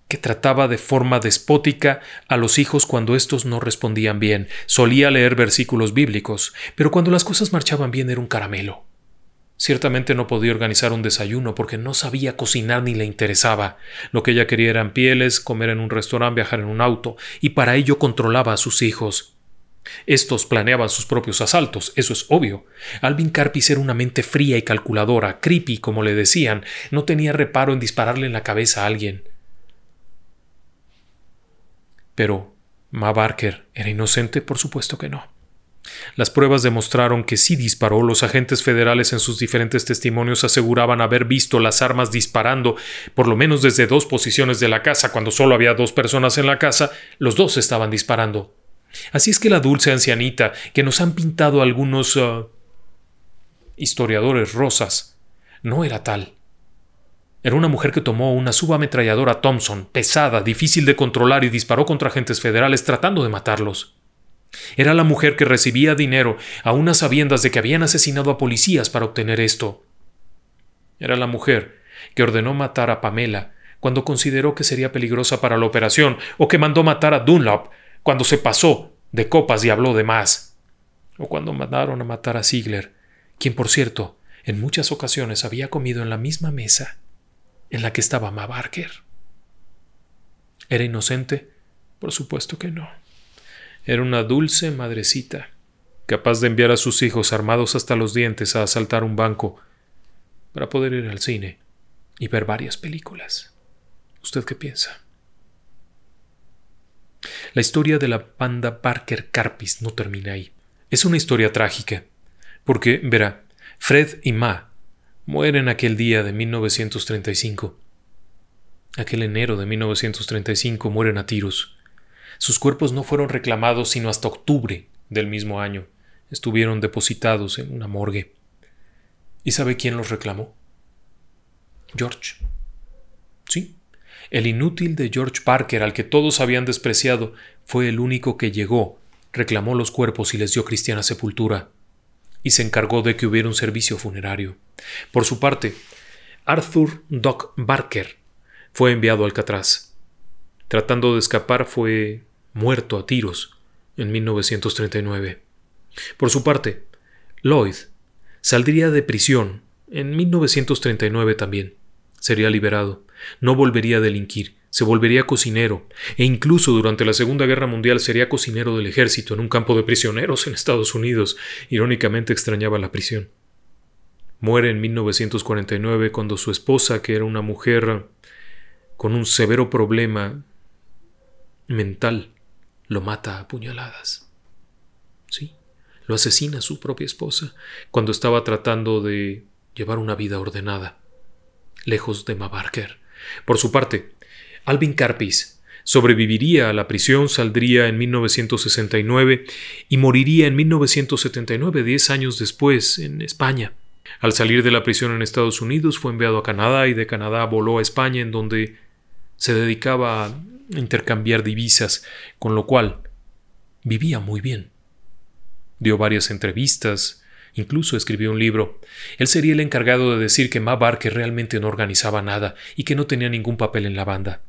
que trataba de forma despótica a los hijos cuando estos no respondían bien. Solía leer versículos bíblicos, pero cuando las cosas marchaban bien era un caramelo. Ciertamente no podía organizar un desayuno porque no sabía cocinar ni le interesaba. Lo que ella quería eran pieles, comer en un restaurante, viajar en un auto, y para ello controlaba a sus hijos. Estos planeaban sus propios asaltos, eso es obvio. Alvin Carpis era una mente fría y calculadora, creepy, como le decían, no tenía reparo en dispararle en la cabeza a alguien. Pero, Ma Barker era inocente, por supuesto que no. Las pruebas demostraron que sí disparó. Los agentes federales en sus diferentes testimonios aseguraban haber visto las armas disparando, por lo menos desde dos posiciones de la casa, cuando solo había dos personas en la casa, los dos estaban disparando. Así es que la dulce ancianita que nos han pintado algunos ah, historiadores rosas no era tal. Era una mujer que tomó una subametralladora Thompson, pesada, difícil de controlar y disparó contra agentes federales tratando de matarlos. Era la mujer que recibía dinero a unas sabiendas de que habían asesinado a policías para obtener esto. Era la mujer que ordenó matar a Pamela cuando consideró que sería peligrosa para la operación o que mandó matar a Dunlop cuando se pasó de copas y habló de más, o cuando mandaron a matar a Ziegler, quien por cierto, en muchas ocasiones había comido en la misma mesa en la que estaba Mabarker. ¿Era inocente? Por supuesto que no. Era una dulce madrecita, capaz de enviar a sus hijos armados hasta los dientes a asaltar un banco para poder ir al cine y ver varias películas. ¿Usted qué piensa? La historia de la panda Parker Carpis no termina ahí. Es una historia trágica, porque, verá, Fred y Ma mueren aquel día de 1935. Aquel enero de 1935 mueren a tiros. Sus cuerpos no fueron reclamados sino hasta octubre del mismo año. Estuvieron depositados en una morgue. ¿Y sabe quién los reclamó? George. Sí, el inútil de George Parker, al que todos habían despreciado, fue el único que llegó, reclamó los cuerpos y les dio cristiana sepultura, y se encargó de que hubiera un servicio funerario. Por su parte, Arthur Doc Barker fue enviado a Alcatraz. Tratando de escapar fue muerto a tiros en 1939. Por su parte, Lloyd saldría de prisión en 1939 también. Sería liberado. No volvería a delinquir, se volvería cocinero, e incluso durante la Segunda Guerra Mundial sería cocinero del ejército en un campo de prisioneros en Estados Unidos. Irónicamente extrañaba la prisión. Muere en 1949 cuando su esposa, que era una mujer con un severo problema mental, lo mata a puñaladas. Sí, lo asesina su propia esposa cuando estaba tratando de llevar una vida ordenada, lejos de Mabarker por su parte, Alvin Carpis sobreviviría a la prisión, saldría en 1969 y moriría en 1979, 10 años después, en España. Al salir de la prisión en Estados Unidos fue enviado a Canadá y de Canadá voló a España en donde se dedicaba a intercambiar divisas, con lo cual vivía muy bien. Dio varias entrevistas, Incluso escribió un libro. Él sería el encargado de decir que Ma Barker realmente no organizaba nada y que no tenía ningún papel en la banda.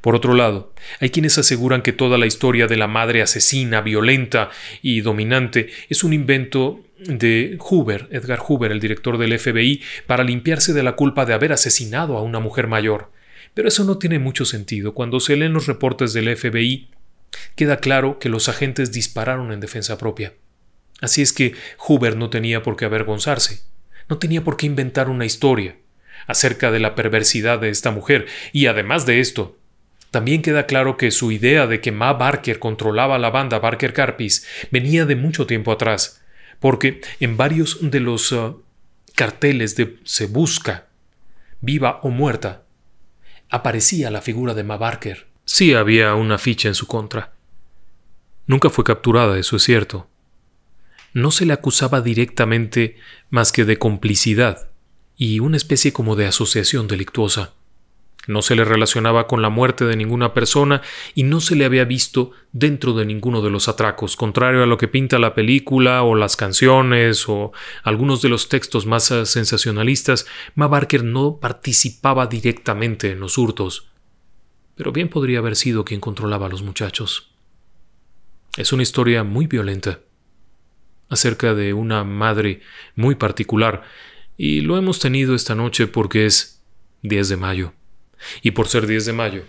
Por otro lado, hay quienes aseguran que toda la historia de la madre asesina, violenta y dominante es un invento de Hoover, Edgar Hoover, el director del FBI, para limpiarse de la culpa de haber asesinado a una mujer mayor. Pero eso no tiene mucho sentido. Cuando se leen los reportes del FBI, queda claro que los agentes dispararon en defensa propia. Así es que Huber no tenía por qué avergonzarse, no tenía por qué inventar una historia acerca de la perversidad de esta mujer, y además de esto, también queda claro que su idea de que Ma Barker controlaba la banda Barker Carpis venía de mucho tiempo atrás, porque en varios de los uh, carteles de Se Busca, viva o muerta, aparecía la figura de Ma Barker. Sí había una ficha en su contra. Nunca fue capturada, eso es cierto, no se le acusaba directamente más que de complicidad y una especie como de asociación delictuosa. No se le relacionaba con la muerte de ninguna persona y no se le había visto dentro de ninguno de los atracos, contrario a lo que pinta la película o las canciones o algunos de los textos más ah, sensacionalistas, Ma Barker no participaba directamente en los hurtos. Pero bien podría haber sido quien controlaba a los muchachos. Es una historia muy violenta acerca de una madre muy particular, y lo hemos tenido esta noche porque es 10 de mayo. Y por ser 10 de mayo,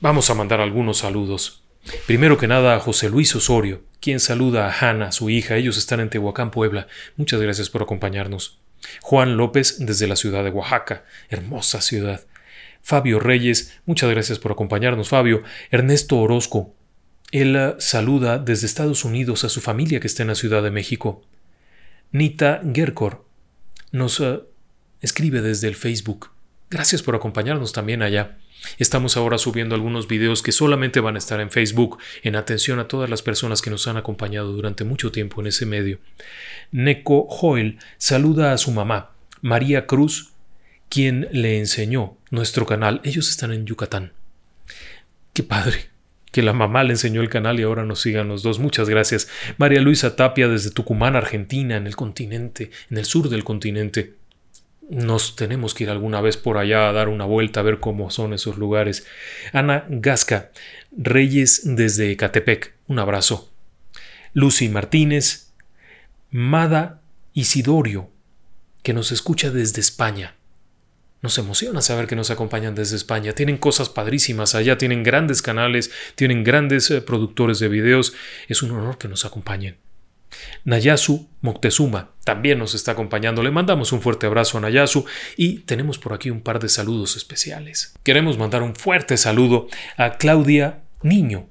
vamos a mandar algunos saludos. Primero que nada a José Luis Osorio, quien saluda a Hanna, su hija. Ellos están en Tehuacán, Puebla. Muchas gracias por acompañarnos. Juan López desde la ciudad de Oaxaca, hermosa ciudad. Fabio Reyes, muchas gracias por acompañarnos, Fabio. Ernesto Orozco, él saluda desde Estados Unidos a su familia que está en la Ciudad de México. Nita Gerkor nos eh, escribe desde el Facebook. Gracias por acompañarnos también allá. Estamos ahora subiendo algunos videos que solamente van a estar en Facebook, en atención a todas las personas que nos han acompañado durante mucho tiempo en ese medio. Neko Hoel saluda a su mamá, María Cruz, quien le enseñó nuestro canal. Ellos están en Yucatán. Qué padre que la mamá le enseñó el canal y ahora nos sigan los dos. Muchas gracias. María Luisa Tapia desde Tucumán, Argentina, en el continente, en el sur del continente. Nos tenemos que ir alguna vez por allá a dar una vuelta a ver cómo son esos lugares. Ana Gasca, Reyes desde Ecatepec, un abrazo. Lucy Martínez, Mada Isidorio, que nos escucha desde España. Nos emociona saber que nos acompañan desde España. Tienen cosas padrísimas allá, tienen grandes canales, tienen grandes eh, productores de videos. Es un honor que nos acompañen. Nayasu Moctezuma también nos está acompañando. Le mandamos un fuerte abrazo a Nayasu y tenemos por aquí un par de saludos especiales. Queremos mandar un fuerte saludo a Claudia Niño,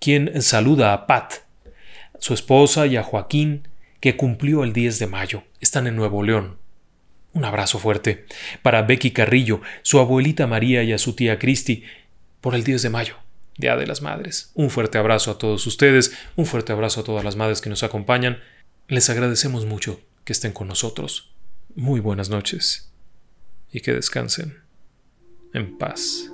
quien saluda a Pat, su esposa y a Joaquín, que cumplió el 10 de mayo. Están en Nuevo León. Un abrazo fuerte para Becky Carrillo, su abuelita María y a su tía Cristi por el 10 de mayo, Día de las Madres. Un fuerte abrazo a todos ustedes, un fuerte abrazo a todas las madres que nos acompañan. Les agradecemos mucho que estén con nosotros. Muy buenas noches y que descansen en paz.